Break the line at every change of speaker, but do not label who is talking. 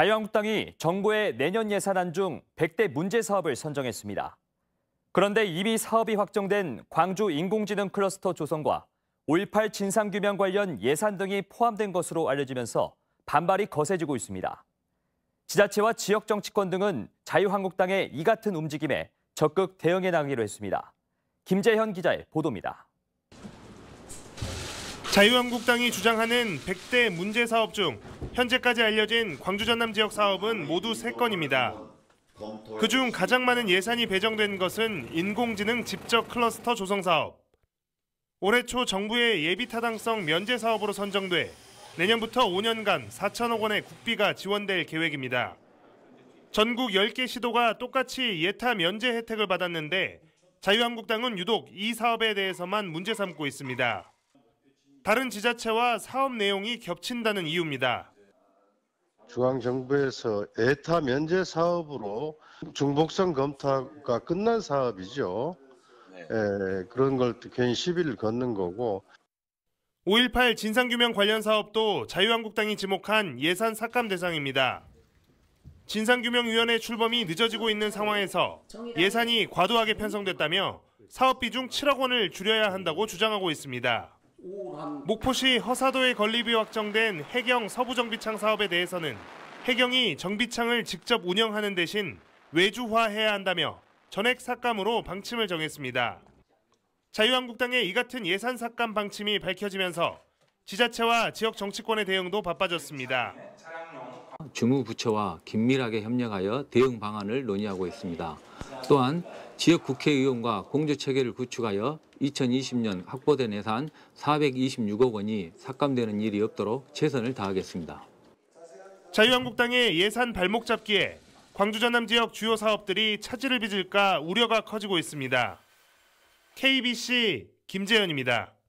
자유한국당이 정부의 내년 예산안 중 100대 문제 사업을 선정했습니다. 그런데 이미 사업이 확정된 광주 인공지능 클러스터 조성과 5.18 진상규명 관련 예산 등이 포함된 것으로 알려지면서 반발이 거세지고 있습니다. 지자체와 지역 정치권 등은 자유한국당의 이 같은 움직임에 적극 대응해 나가기로 했습니다. 김재현 기자의 보도입니다.
자유한국당이 주장하는 100대 문제 사업 중 현재까지 알려진 광주 전남 지역 사업은 모두 3건입니다. 그중 가장 많은 예산이 배정된 것은 인공지능 집적 클러스터 조성 사업. 올해 초 정부의 예비 타당성 면제 사업으로 선정돼 내년부터 5년간 4천억 원의 국비가 지원될 계획입니다. 전국 10개 시도가 똑같이 예타 면제 혜택을 받았는데 자유한국당은 유독 이 사업에 대해서만 문제 삼고 있습니다. 다른 지자체와 사업 내용이 겹친다는 이유입니다. 중앙정부에서 에타 면제 사업으로 중복성 검토가 끝난 사업이죠. 네. 에, 예, 그런 걸 괜히 시비를 걷는 거고. 5.18 진상규명 관련 사업도 자유한국당이 지목한 예산 삭감 대상입니다. 진상규명위원회 출범이 늦어지고 있는 상황에서 예산이 과도하게 편성됐다며 사업비 중 7억 원을 줄여야 한다고 주장하고 있습니다. 목포시 허사도에 건립이 확정된 해경 서부정비창 사업에 대해서는 해경이 정비창을 직접 운영하는 대신 외주화해야 한다며 전액 삭감으로 방침을 정했습니다. 자유한국당의 이 같은 예산 삭감 방침이 밝혀지면서 지자체와 지역 정치권의 대응도 바빠졌습니다.
주무부처와 긴밀하게 협력하여 대응 방안을 논의하고 있습니다. 또한 지역 국회의원과 공조체계를 구축하여 2020년 확보된 예산 426억 원이 삭감되는 일이 없도록 최선을 다하겠습니다.
자유한국당의 예산 발목 잡기에 광주 전남 지역 주요 사업들이 차질을 빚을까 우려가 커지고 있습니다. KBC 김재현입니다.